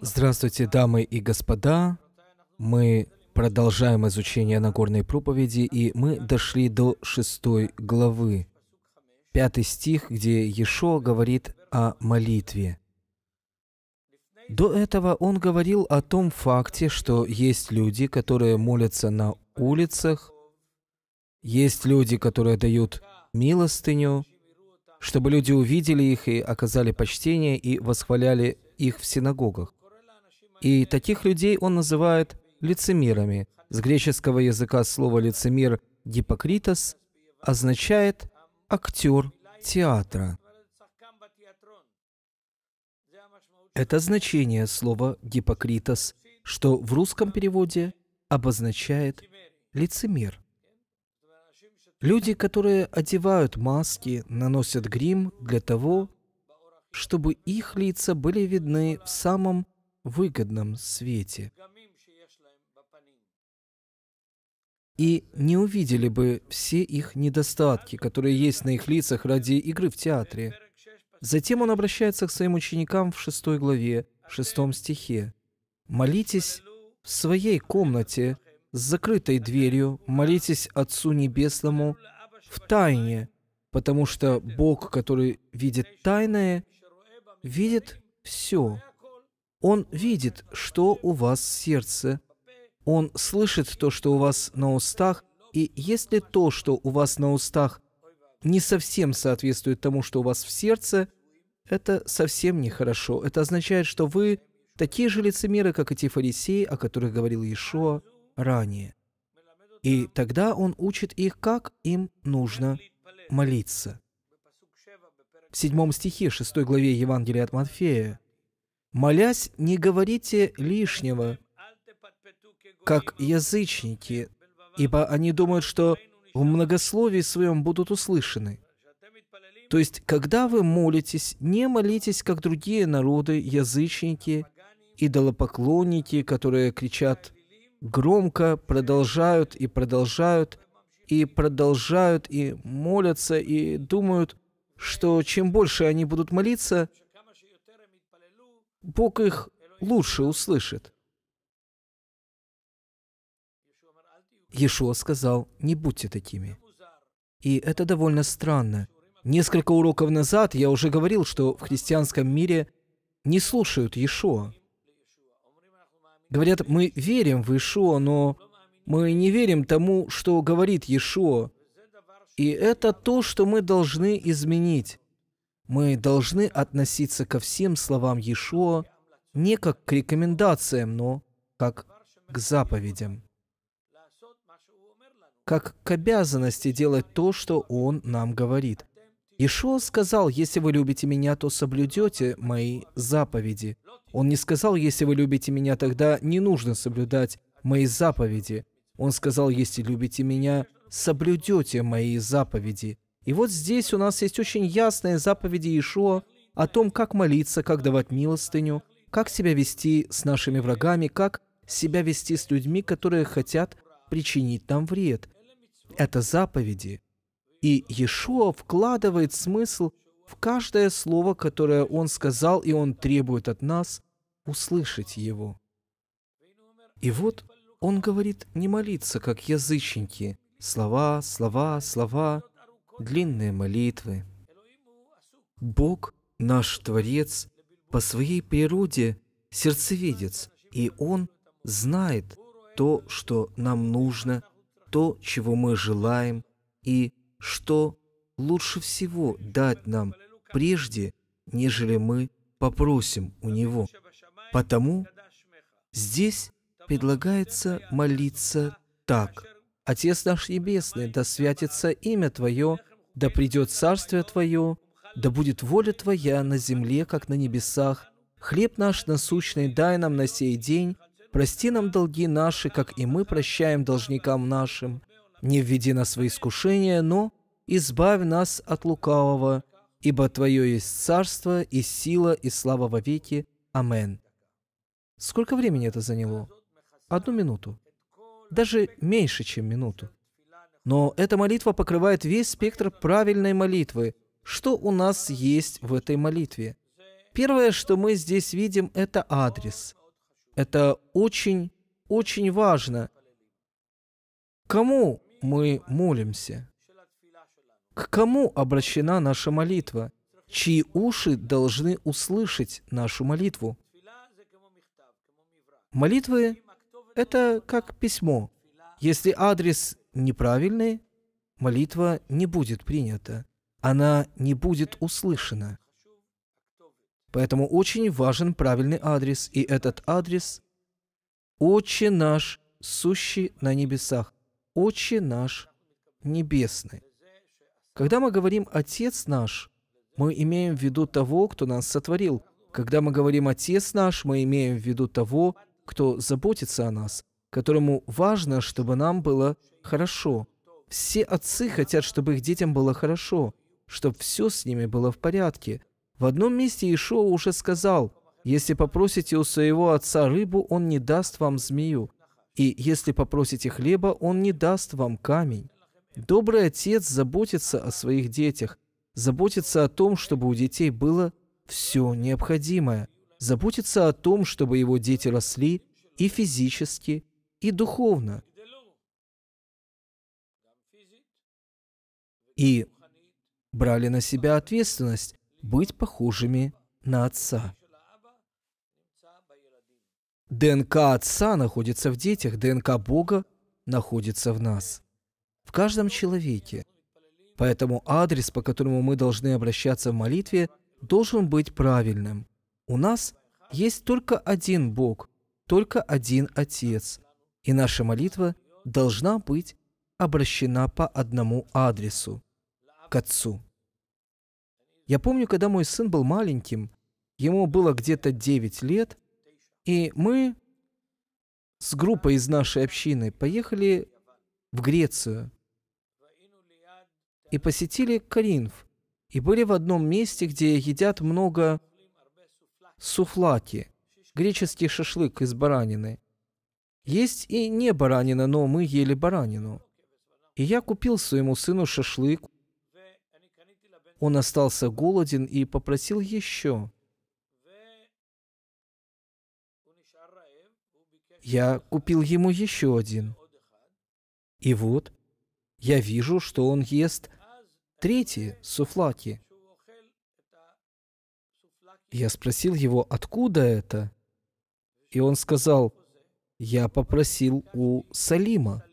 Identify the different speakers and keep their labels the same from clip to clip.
Speaker 1: Здравствуйте, дамы и господа. Мы продолжаем изучение Нагорной проповеди, и мы дошли до шестой главы. Пятый стих, где Ешо говорит о молитве. До этого он говорил о том факте, что есть люди, которые молятся на улицах, есть люди, которые дают милостыню, чтобы люди увидели их и оказали почтение и восхваляли их в синагогах. И таких людей он называет лицемерами. С греческого языка слово «лицемер» «гипокритос» означает «актер театра». Это значение слова «гипокритос», что в русском переводе обозначает «лицемер». Люди, которые одевают маски, наносят грим для того, чтобы их лица были видны в самом выгодном свете и не увидели бы все их недостатки, которые есть на их лицах ради игры в театре. Затем он обращается к своим ученикам в шестой главе, шестом стихе. «Молитесь в своей комнате с закрытой дверью, молитесь Отцу Небесному в тайне, потому что Бог, который видит тайное, видит все». Он видит, что у вас в сердце. Он слышит то, что у вас на устах. И если то, что у вас на устах, не совсем соответствует тому, что у вас в сердце, это совсем нехорошо. Это означает, что вы такие же лицемеры, как и те фарисеи, о которых говорил Иешуа ранее. И тогда он учит их, как им нужно молиться. В седьмом стихе шестой главе Евангелия от Матфея Молясь, не говорите лишнего, как язычники, ибо они думают, что в многословии своем будут услышаны. То есть, когда вы молитесь, не молитесь, как другие народы, язычники, идолопоклонники, которые кричат громко, продолжают и продолжают, и продолжают, и молятся, и думают, что чем больше они будут молиться – Бог их лучше услышит. Иешуа сказал, не будьте такими. И это довольно странно. Несколько уроков назад я уже говорил, что в христианском мире не слушают Иешуа. Говорят, мы верим в Иешуа, но мы не верим тому, что говорит Иешуа. И это то, что мы должны изменить. Мы должны относиться ко всем словам Иешуа не как к рекомендациям, но как к заповедям, как к обязанности делать то, что Он нам говорит. Иешуа сказал, если вы любите меня, то соблюдете мои заповеди. Он не сказал, если вы любите меня, тогда не нужно соблюдать мои заповеди. Он сказал, если любите меня, соблюдете мои заповеди. И вот здесь у нас есть очень ясные заповеди Иешуа о том, как молиться, как давать милостыню, как себя вести с нашими врагами, как себя вести с людьми, которые хотят причинить нам вред. Это заповеди. И Иешуа вкладывает смысл в каждое слово, которое Он сказал, и Он требует от нас услышать Его. И вот Он говорит не молиться, как язычники. Слова, слова, слова длинные молитвы. Бог, наш Творец, по своей природе сердцевидец, и Он знает то, что нам нужно, то, чего мы желаем, и что лучше всего дать нам прежде, нежели мы попросим у Него. Потому здесь предлагается молиться так. «Отец наш Небесный, да святится имя Твое, да придет царствие Твое, да будет воля Твоя на земле, как на небесах. Хлеб наш насущный дай нам на сей день, прости нам долги наши, как и мы прощаем должникам нашим. Не введи нас во искушение, но избавь нас от лукавого, ибо Твое есть царство и сила и слава во веки. Амен. Сколько времени это заняло? Одну минуту. Даже меньше, чем минуту. Но эта молитва покрывает весь спектр правильной молитвы. Что у нас есть в этой молитве? Первое, что мы здесь видим, это адрес. Это очень, очень важно. Кому мы молимся? К кому обращена наша молитва? Чьи уши должны услышать нашу молитву? Молитвы — это как письмо. Если адрес неправильной, молитва не будет принята, она не будет услышана. Поэтому очень важен правильный адрес, и этот адрес – «Отче наш, сущий на небесах», «Отче наш, небесный». Когда мы говорим «Отец наш», мы имеем в виду того, кто нас сотворил. Когда мы говорим «Отец наш», мы имеем в виду того, кто заботится о нас, которому важно, чтобы нам было хорошо. Все отцы хотят, чтобы их детям было хорошо, чтобы все с ними было в порядке. В одном месте Иешуа уже сказал, «Если попросите у своего отца рыбу, он не даст вам змею, и если попросите хлеба, он не даст вам камень». Добрый отец заботится о своих детях, заботится о том, чтобы у детей было все необходимое, заботится о том, чтобы его дети росли и физически, и духовно – и брали на себя ответственность быть похожими на отца. ДНК Отца находится в детях, ДНК Бога находится в нас, в каждом человеке. Поэтому адрес, по которому мы должны обращаться в молитве, должен быть правильным. У нас есть только один Бог, только один Отец, и наша молитва должна быть обращена по одному адресу – к отцу. Я помню, когда мой сын был маленьким, ему было где-то 9 лет, и мы с группой из нашей общины поехали в Грецию и посетили Каринф, и были в одном месте, где едят много суфлаки, греческий шашлык из баранины. Есть и не баранина, но мы ели баранину. И я купил своему сыну шашлык. Он остался голоден и попросил еще. Я купил ему еще один. И вот я вижу, что он ест третье суфлаки. Я спросил его, откуда это? И он сказал, я попросил у Салима.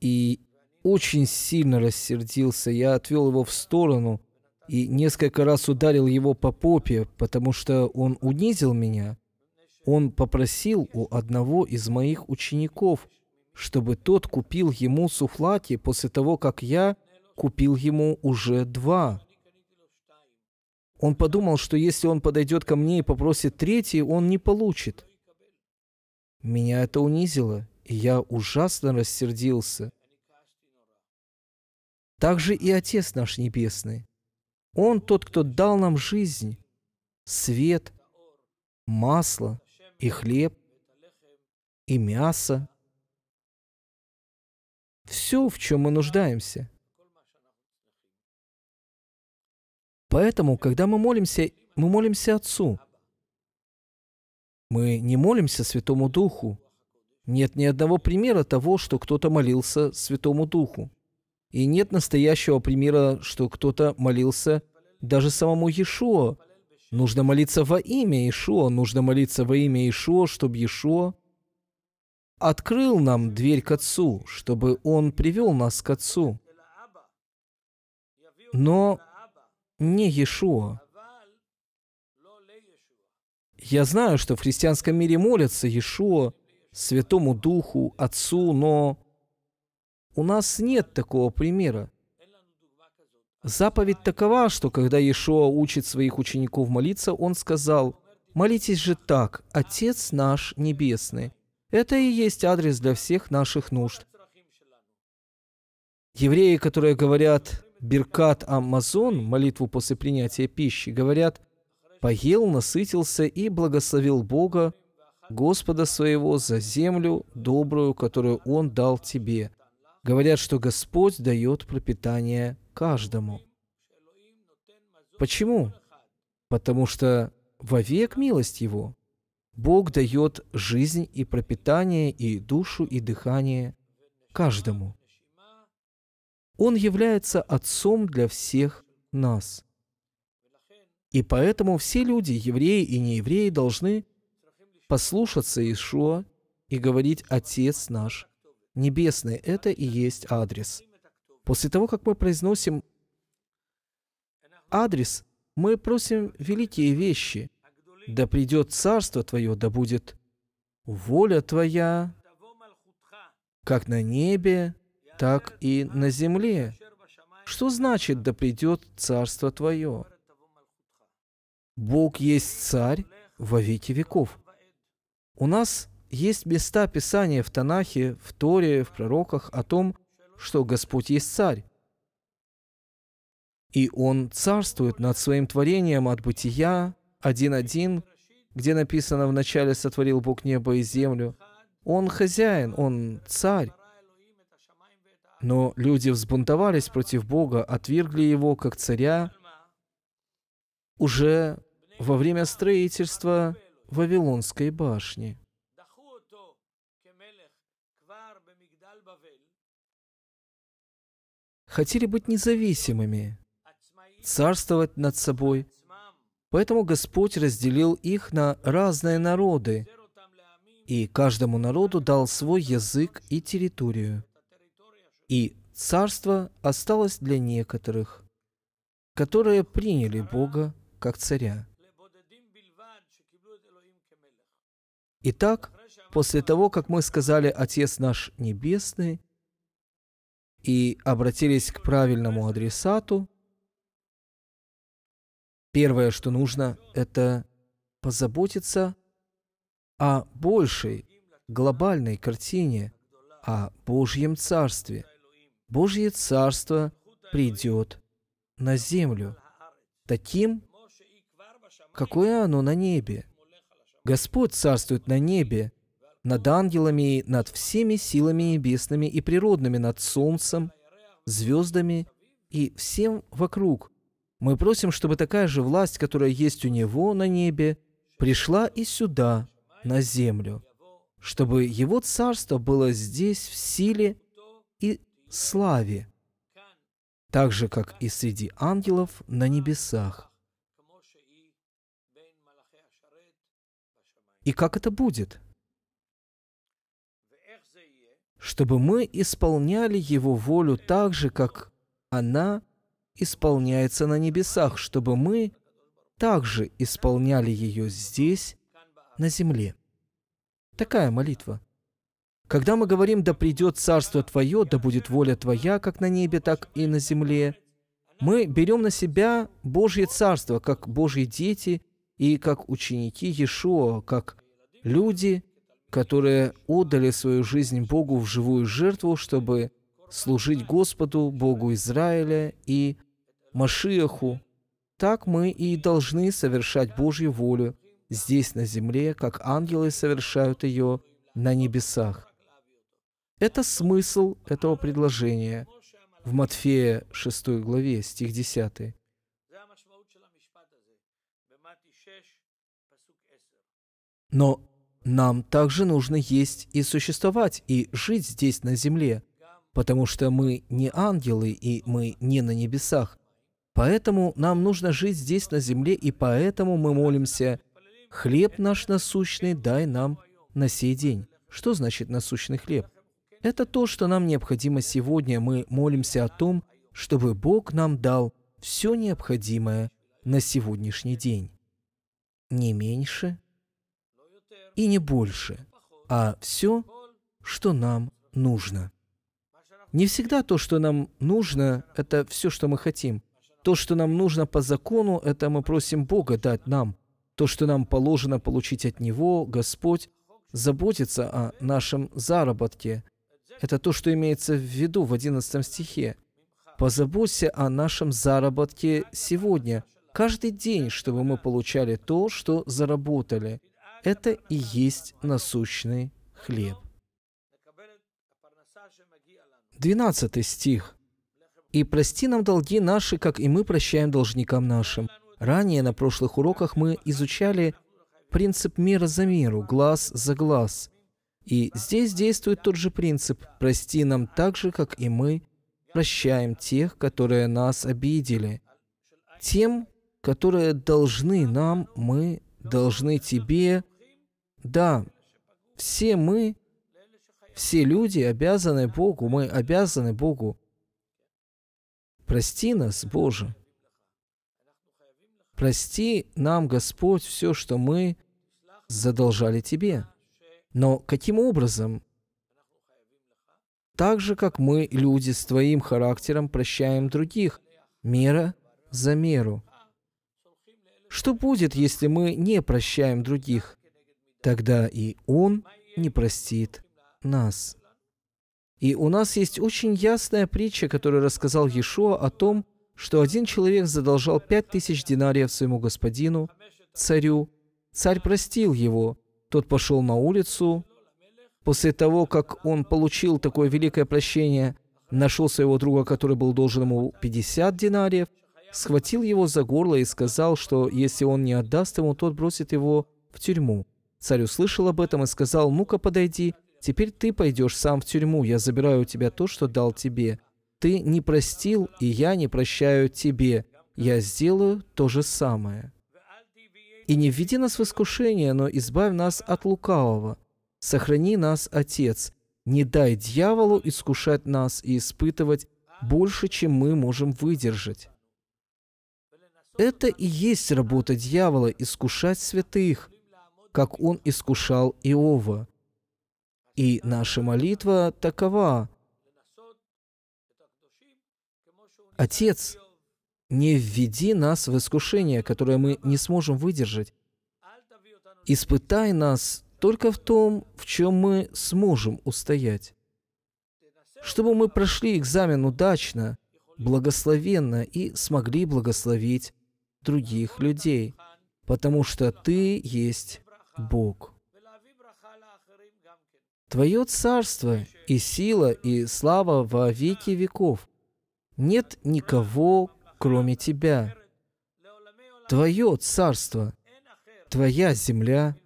Speaker 1: И очень сильно рассердился. Я отвел его в сторону и несколько раз ударил его по попе, потому что он унизил меня. Он попросил у одного из моих учеников, чтобы тот купил ему суфлати после того, как я купил ему уже два. Он подумал, что если он подойдет ко мне и попросит третий, он не получит. Меня это унизило, и я ужасно рассердился. Также и Отец наш Небесный. Он тот, кто дал нам жизнь, свет, масло и хлеб, и мясо. Все, в чем мы нуждаемся – Поэтому, когда мы молимся, мы молимся Отцу. Мы не молимся Святому Духу. Нет ни одного примера того, что кто-то молился Святому Духу. И нет настоящего примера, что кто-то молился даже самому Иешуа. Нужно молиться во имя Иешуа, нужно молиться во имя Иешуа, чтобы Иешуа открыл нам дверь к Отцу, чтобы Он привел нас к Отцу. Но не Иешуа. Я знаю, что в христианском мире молятся Иешуа, Святому Духу, Отцу, но у нас нет такого примера. Заповедь такова, что когда Иешуа учит своих учеников молиться, он сказал, «Молитесь же так, Отец наш Небесный». Это и есть адрес для всех наших нужд. Евреи, которые говорят «Биркат Амазон», молитву после принятия пищи, говорят «Поел, насытился и благословил Бога, Господа своего за землю добрую, которую Он дал тебе. Говорят, что Господь дает пропитание каждому. Почему? Потому что вовек милость Его. Бог дает жизнь и пропитание, и душу, и дыхание каждому. Он является Отцом для всех нас. И поэтому все люди, евреи и неевреи, должны послушаться Ишуа и говорить «Отец наш Небесный». Это и есть адрес. После того, как мы произносим адрес, мы просим великие вещи. «Да придет Царство Твое, да будет воля Твоя, как на небе, так и на земле». Что значит «да придет Царство Твое»? Бог есть Царь во веки веков. У нас есть места Писания в Танахе, в Торе, в пророках о том, что Господь есть Царь. И Он царствует над Своим творением от бытия 1.1, где написано «Вначале сотворил Бог небо и землю». Он хозяин, Он царь. Но люди взбунтовались против Бога, отвергли Его как царя уже во время строительства Вавилонской башни. Хотели быть независимыми, царствовать над собой. Поэтому Господь разделил их на разные народы, и каждому народу дал свой язык и территорию. И царство осталось для некоторых, которые приняли Бога как царя. Итак, после того, как мы сказали «Отец наш Небесный» и обратились к правильному адресату, первое, что нужно, это позаботиться о большей глобальной картине, о Божьем Царстве. Божье Царство придет на землю таким, какое оно на небе. Господь царствует на небе, над ангелами, над всеми силами небесными и природными, над солнцем, звездами и всем вокруг. Мы просим, чтобы такая же власть, которая есть у Него на небе, пришла и сюда, на землю, чтобы Его царство было здесь в силе и славе, так же, как и среди ангелов на небесах. И как это будет? Чтобы мы исполняли Его волю так же, как она исполняется на небесах, чтобы мы также исполняли ее здесь, на земле. Такая молитва. Когда мы говорим «Да придет Царство Твое, да будет воля Твоя, как на небе, так и на земле», мы берем на себя Божье Царство, как Божьи дети, и как ученики Иешуа, как люди, которые отдали свою жизнь Богу в живую жертву, чтобы служить Господу, Богу Израиля и Машиаху. Так мы и должны совершать Божью волю здесь на земле, как ангелы совершают ее на небесах. Это смысл этого предложения в Матфея 6 главе, стих 10. Но нам также нужно есть и существовать, и жить здесь на земле, потому что мы не ангелы, и мы не на небесах. Поэтому нам нужно жить здесь на земле, и поэтому мы молимся «Хлеб наш насущный дай нам на сей день». Что значит «насущный хлеб»? Это то, что нам необходимо сегодня. Мы молимся о том, чтобы Бог нам дал все необходимое на сегодняшний день. Не меньше, и не больше, а все, что нам нужно. Не всегда то, что нам нужно, это все, что мы хотим. То, что нам нужно по закону, это мы просим Бога дать нам. То, что нам положено получить от Него, Господь заботится о нашем заработке. Это то, что имеется в виду в 11 стихе. «Позаботься о нашем заработке сегодня, каждый день, чтобы мы получали то, что заработали, это и есть насущный хлеб. Двенадцатый стих. «И прости нам долги наши, как и мы прощаем должникам нашим». Ранее на прошлых уроках мы изучали принцип мира за миру, глаз за глаз. И здесь действует тот же принцип «прости нам так же, как и мы прощаем тех, которые нас обидели». Тем, которые должны нам, мы должны тебе... Да, все мы, все люди обязаны Богу, мы обязаны Богу. Прости нас, Боже. Прости нам, Господь, все, что мы задолжали Тебе. Но каким образом? Так же, как мы, люди с Твоим характером, прощаем других, мера за меру – что будет, если мы не прощаем других? Тогда и Он не простит нас. И у нас есть очень ясная притча, которую рассказал Иешуа о том, что один человек задолжал пять тысяч динариев своему господину, царю. Царь простил его. Тот пошел на улицу. После того, как он получил такое великое прощение, нашел своего друга, который был должен ему 50 динариев – схватил его за горло и сказал, что если он не отдаст ему, тот бросит его в тюрьму. Царь услышал об этом и сказал, «Ну-ка, подойди, теперь ты пойдешь сам в тюрьму, я забираю у тебя то, что дал тебе. Ты не простил, и я не прощаю тебе. Я сделаю то же самое». И не введи нас в искушение, но избавь нас от лукавого. Сохрани нас, Отец. Не дай дьяволу искушать нас и испытывать больше, чем мы можем выдержать. Это и есть работа дьявола – искушать святых, как он искушал Иова. И наша молитва такова. Отец, не введи нас в искушение, которое мы не сможем выдержать. Испытай нас только в том, в чем мы сможем устоять. Чтобы мы прошли экзамен удачно, благословенно и смогли благословить других людей, потому что ты есть Бог. Твое царство и сила и слава во веки веков. Нет никого, кроме тебя. Твое царство, твоя земля,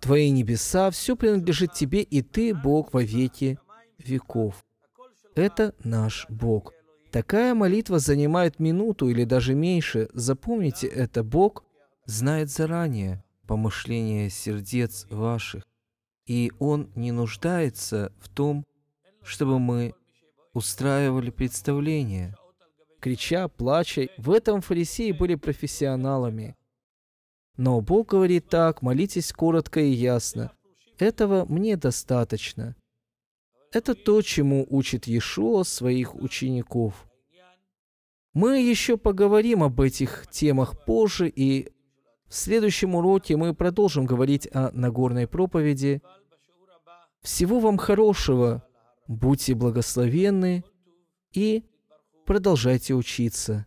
Speaker 1: твои небеса, все принадлежит тебе, и ты Бог во веки веков. Это наш Бог. Такая молитва занимает минуту или даже меньше. Запомните это, Бог знает заранее помышления сердец ваших, и Он не нуждается в том, чтобы мы устраивали представление. Крича, плача, в этом фарисеи были профессионалами. Но Бог говорит так, молитесь коротко и ясно. Этого мне достаточно. Это то, чему учит Иешуа своих учеников. Мы еще поговорим об этих темах позже, и в следующем уроке мы продолжим говорить о Нагорной проповеди. Всего вам хорошего, будьте благословенны и продолжайте учиться.